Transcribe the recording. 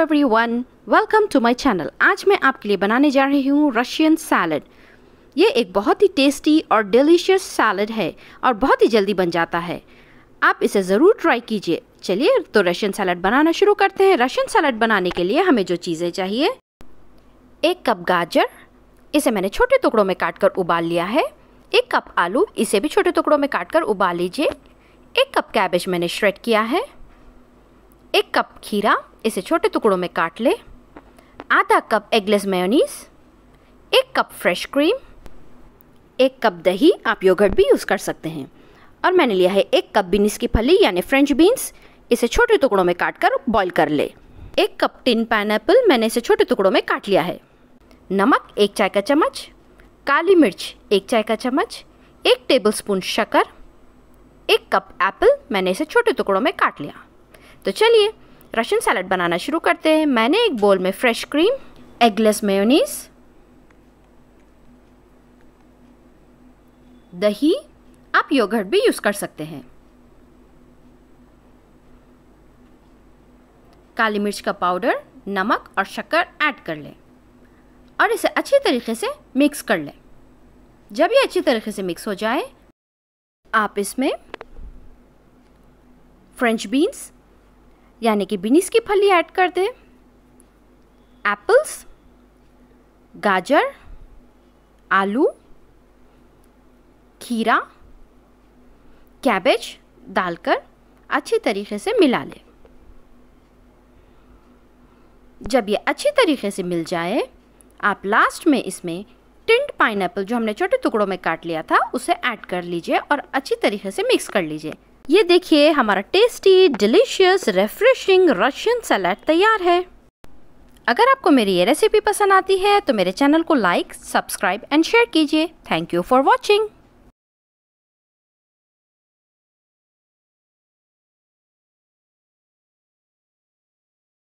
every everyone welcome to my channel आज मैं आपके लिए बनाने जा रही हूँ रशियन सैलड ये एक बहुत ही टेस्टी और डिलीशियस सैलड है और बहुत ही जल्दी बन जाता है आप इसे ज़रूर ट्राई कीजिए चलिए तो रशियन सैलड बनाना शुरू करते हैं रशियन सैलड बनाने के लिए हमें जो चीज़ें चाहिए एक कप गाजर इसे मैंने छोटे टुकड़ों में काट कर उबाल लिया है एक कप आलू इसे भी छोटे टुकड़ों में काट कर उबाल लीजिए एक कप कैबेज मैंने श्रेड किया है एक कप खीरा इसे छोटे टुकड़ों में काट ले आधा कप एगलेस मेयोनीस एक कप फ्रेश क्रीम एक कप दही आप योगर्ट भी यूज़ कर सकते हैं और मैंने लिया है एक कप बीन्स की फली यानी फ्रेंच बीन्स इसे छोटे टुकड़ों में काट कर बॉयल कर ले एक कप टिन पाइन मैंने इसे छोटे टुकड़ों में काट लिया है नमक एक चाय का चम्मच काली मिर्च एक चाय का चम्मच एक टेबल स्पून शक्कर एक कप एप्पल मैंने इसे छोटे टुकड़ों में काट लिया तो चलिए रशियन सैलड बनाना शुरू करते हैं मैंने एक बोल में फ्रेश क्रीम एगलेस मेयोनीस दही आप योगर्ट भी यूज़ कर सकते हैं काली मिर्च का पाउडर नमक और शक्कर ऐड कर लें और इसे अच्छी तरीके से मिक्स कर लें जब ये अच्छी तरीके से मिक्स हो जाए आप इसमें फ्रेंच बीन्स यानी कि बिनीस की फली ऐड कर दें एप्पल्स गाजर आलू खीरा कैबेज डालकर अच्छी तरीके से मिला लें जब ये अच्छी तरीके से मिल जाए आप लास्ट में इसमें टिंड पाइनएप्पल जो हमने छोटे टुकड़ों में काट लिया था उसे ऐड कर लीजिए और अच्छी तरीके से मिक्स कर लीजिए ये देखिए हमारा टेस्टी डिलीशियस रेफ्रेशिंग रशियन सलाद तैयार है अगर आपको मेरी ये रेसिपी पसंद आती है तो मेरे चैनल को लाइक सब्सक्राइब एंड शेयर कीजिए थैंक यू फॉर वॉचिंग